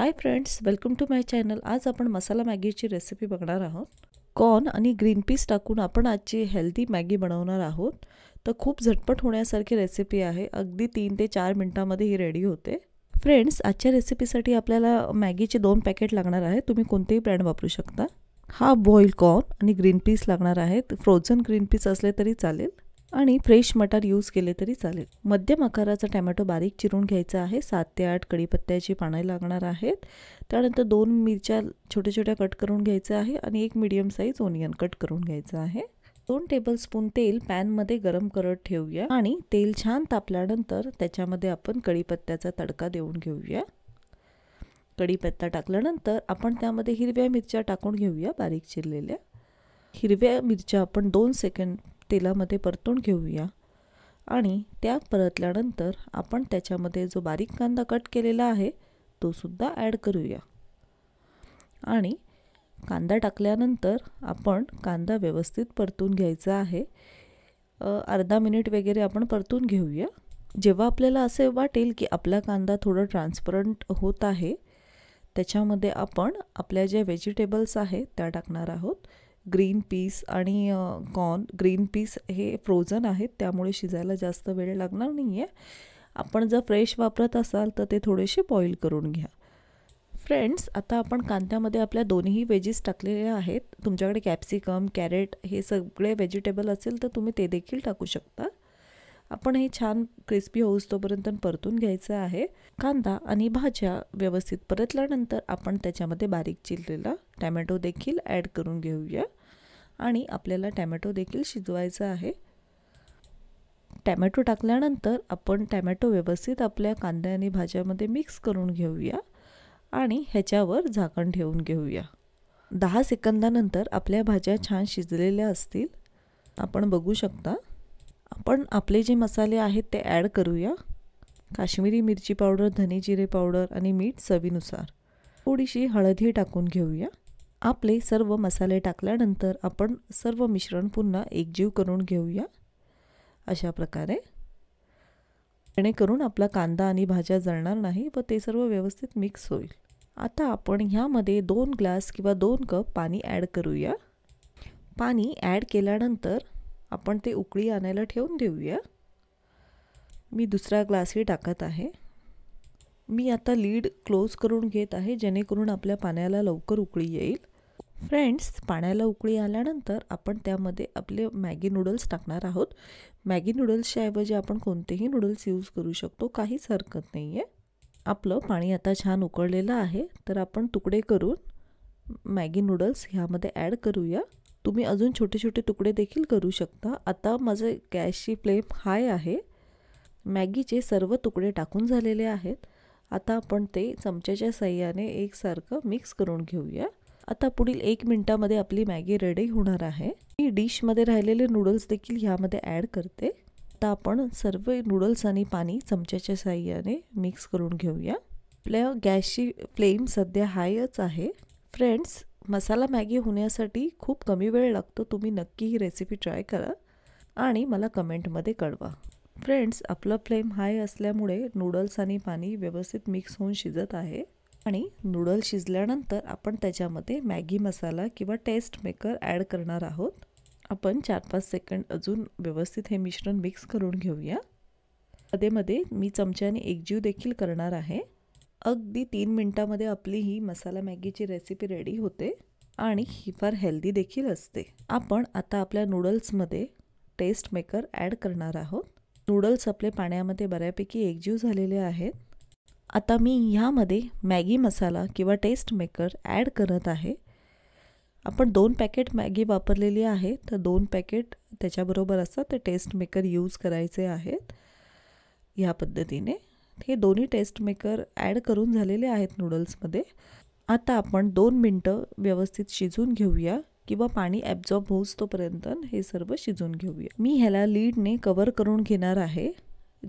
high friends welcome to my channel आज आपण मसाला मॅगीची recipe बघणार आहोत कॉर्न आणि ग्रीन पीस टाकून आपण आजची हेल्दी मॅगी बनवणार आहोत तर खूप झटपट होण्यासारखी रेसिपी आहे अगदी तीन ते चार मिनटामध्ये ही रेडी होते फ्रेंड्स आजच्या रेसिपीसाठी आपल्याला मॅगीचे दोन पॅकेट लागणार आहे तुम्ही कोणतेही ब्रँड वापरू शकता हा बॉईल कॉर्न आणि ग्रीन पीस लागणार आहेत फ्रोझन ग्रीन पीस असले तरी चालेल आणि फ्रेश मटार यूज केले तरी चालेल मध्यम आकाराचा टॅमॅटो बारीक चिरून घ्यायचा आहे सात ते आठ कढीपत्त्याची पाने लागणार आहेत त्यानंतर दोन मिरच्या छोट्या छोट्या कट करून घ्यायचं आहे आणि एक मिडियम साईज ओनियन कट करून घ्यायचं आहे दोन टेबलस्पून तेल पॅनमध्ये गरम करत ठेवूया आणि तेल छान तापल्यानंतर त्याच्यामध्ये आपण कढीपत्त्याचा तडका देऊन घेऊया कढीपत्ता टाकल्यानंतर आपण त्यामध्ये हिरव्या मिरच्या टाकून घेऊया बारीक चिरलेल्या हिरव्या मिरच्या आपण दोन सेकंड तेलामध्ये परतून घेऊया आणि त्या परतल्यानंतर आपण त्याच्यामध्ये जो बारीक कांदा कट केलेला आहे तोसुद्धा ॲड करूया आणि कांदा टाकल्यानंतर आपण कांदा व्यवस्थित परतून घ्यायचा आहे अर्धा मिनिट वगैरे आपण परतून घेऊया जेव्हा आपल्याला असे वाटेल की आपला कांदा थोडा ट्रान्सपरंट होत आहे त्याच्यामध्ये आपण आपल्या ज्या व्हेजिटेबल्स आहेत त्या टाकणार आहोत ग्रीन पीस आणि कॉर्न ग्रीन पीस हे फ्रोझन आहेत त्यामुळे शिजायला जास्त वेळ लागणार नाही आहे आपण जर फ्रेश वापरत असाल तर ते थोडेसे बॉईल करून घ्या फ्रेंड्स आता आपण कांद्यामध्ये आपल्या दोन्ही वेजीस टाकलेल्या आहेत तुमच्याकडे कॅप्सिकम कॅरेट हे सगळे व्हेजिटेबल असेल तर तुम्ही ते देखील टाकू शकता आपण हे छान क्रिस्पी होऊस तोपर्यंत परतून घ्यायचं आहे कांदा आणि भाज्या व्यवस्थित परतल्यानंतर आपण त्याच्यामध्ये बारीक चिरलेला टॅमॅटो देखील ॲड करून घेऊया आणि आपल्याला टॅमॅटो देखील शिजवायचा आहे टॅमॅटो टाकल्यानंतर आपण टॅमॅटो व्यवस्थित आपल्या कांद्या आणि भाज्यामध्ये मिक्स करून घेऊया आणि ह्याच्यावर झाकण ठेवून घेऊया दहा सेकंदानंतर आपल्या भाज्या छान शिजलेल्या असतील आपण बघू शकता आपण आपले जे मसाले आहेत ते ॲड करूया काश्मीरी मिरची पावडर धने जिरे पावडर आणि मीठ चवीनुसार थोडीशी हळदही टाकून घेऊया आपले सर्व मसाले टाकल्यानंतर आपण सर्व मिश्रण पुन्हा एकजीव करून घेऊया अशा प्रकारे जेणेकरून आपला कांदा आणि भाज्या जळणार नाही व ते सर्व व्यवस्थित मिक्स होईल आता आपण ह्यामध्ये दोन ग्लास किंवा दोन कप पाणी ॲड करूया पाणी ॲड केल्यानंतर आपण ते उकळी आणायला ठेवून देऊया मी दुसरा ग्लासही टाकत आहे मी आता लीड क्लोज करून घेत आहे जेणेकरून आपल्या पाण्याला लवकर उकळी येईल फ्रेंड्स पाण्याला उकळी आल्यानंतर आपण त्यामध्ये आपले मॅगी नूडल्स टाकणार आहोत मॅगी नूडल्सच्याऐवजी ऐवजी आपण कोणतेही नूडल्स यूज करू शकतो काहीच हरकत नाही आहे आपलं पाणी आता छान उकळलेलं आहे तर आपण तुकडे करून मॅगी नूडल्स ह्यामध्ये ॲड करूया तुम्ही अजून छोटे छोटे तुकडे देखील करू शकता आता माझं गॅसची फ्लेम हाय आहे मॅगीचे सर्व तुकडे टाकून झालेले आहेत आता आपण ते चमच्याच्या साह्याने एकसारखं मिक्स करून घेऊया आता पुढील एक मिनटामध्ये आपली मॅगी रेडी होणार आहे मी डिशमध्ये राहिलेले नूडल्स देखील ह्यामध्ये ॲड करते आता आपण सर्व नूडल्स आणि पाणी चमच्याच्या साह्याने मिक्स करून घेऊया आपल्या गॅसची फ्लेम सध्या हायच आहे फ्रेंड्स मसाला मॅगी होण्यासाठी खूप कमी वेळ लागतो तुम्ही नक्की ही रेसिपी ट्राय करा आणि मला कमेंटमध्ये कळवा फ्रेंड्स आपलं फ्लेम हाय असल्यामुळे नूडल्स आणि पाणी व्यवस्थित मिक्स होऊन शिजत आहे आणि नूडल्स शिजल्यानंतर आपण त्याच्यामध्ये मॅगी मसाला किंवा टेस्ट मेकर ॲड करणार आहोत आपण चार पाच सेकंड अजून व्यवस्थित हे मिश्रण मिक्स करून घेऊया मध्ये मध्ये मी चमच्याने एकजीव देखील करणार आहे अगदी तीन मिनटामध्ये आपली ही मसाला मॅगीची रेसिपी रेडी होते आणि ही फार हेल्दी देखील असते आपण आता आपल्या नूडल्समध्ये टेस्ट मेकर ॲड करणार आहोत नूडल्स आपले पाण्यामध्ये बऱ्यापैकी एकजीव झालेले आहेत आता मी ह्यामध्ये मॅगी मसाला किंवा टेस्ट मेकर ॲड करत आहे आपण दोन पॅकेट मॅगी वापरलेली आहे तर दोन पॅकेट त्याच्याबरोबर असतात ते टेस्ट मेकर यूज करायचे आहेत ह्या पद्धतीने हे दोन्ही टेस्ट मेकर ॲड करून झालेले आहेत नूडल्समध्ये आता आपण दोन मिनटं व्यवस्थित शिजून घेऊया किंवा पाणी ॲब्झॉर्ब होऊस तोपर्यंत हे सर्व शिजून घेऊया मी ह्याला लीडने कवर करून घेणार आहे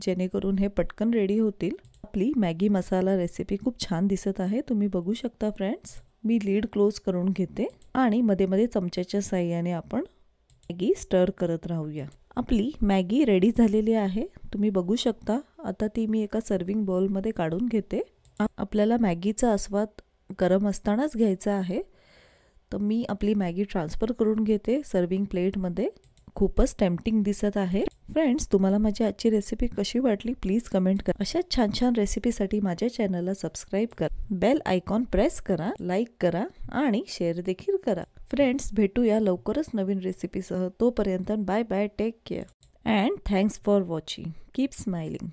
जेणेकरून हे पटकन रेडी होतील आपली मॅगी मसाला रेसिपी खूप छान दिसत आहे तुम्ही बघू शकता फ्रेंड्स मी लीड क्लोज करून घेते आणि मध्ये मध्ये चमच्याच्या साह्याने आपण मॅगी स्टर करत राहूया आपली मॅगी रेडी झालेली आहे तुम्ही बघू शकता आता ती मी एका सर्विंग बॉलमध्ये काढून घेते आपल्याला मॅगीचा आस्वाद गरम असतानाच घ्यायचा आहे तर मी आपली मॅगी ट्रान्सफर करून घेते सर्विंग प्लेटमध्ये खूपच टेम्पटिंग दिसत आहे फ्रेंड्स तुम्हाला माझी आजची रेसिपी कशी वाटली प्लीज कमेंट करा अशाच छान छान रेसिपीसाठी माझ्या चॅनलला सबस्क्राईब करा बेल आयकॉन प्रेस करा लाईक करा आणि शेअर देखील करा फ्रेंड्स भेटूया लवकरच नवीन रेसिपीसह तोपर्यंत bye bye take care and thanks for watching keep smiling